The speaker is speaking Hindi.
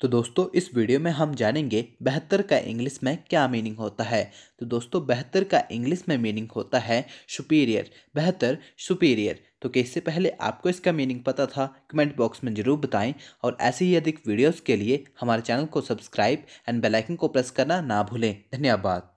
तो दोस्तों इस वीडियो में हम जानेंगे बेहतर का इंग्लिश में क्या मीनिंग होता है तो दोस्तों बेहतर का इंग्लिश में मीनिंग होता है सुपीरियर बेहतर सुपीरियर तो इससे पहले आपको इसका मीनिंग पता था कमेंट बॉक्स में ज़रूर बताएं और ऐसे ही अधिक वीडियोस के लिए हमारे चैनल को सब्सक्राइब एंड बेलाइकन को प्रेस करना ना भूलें धन्यवाद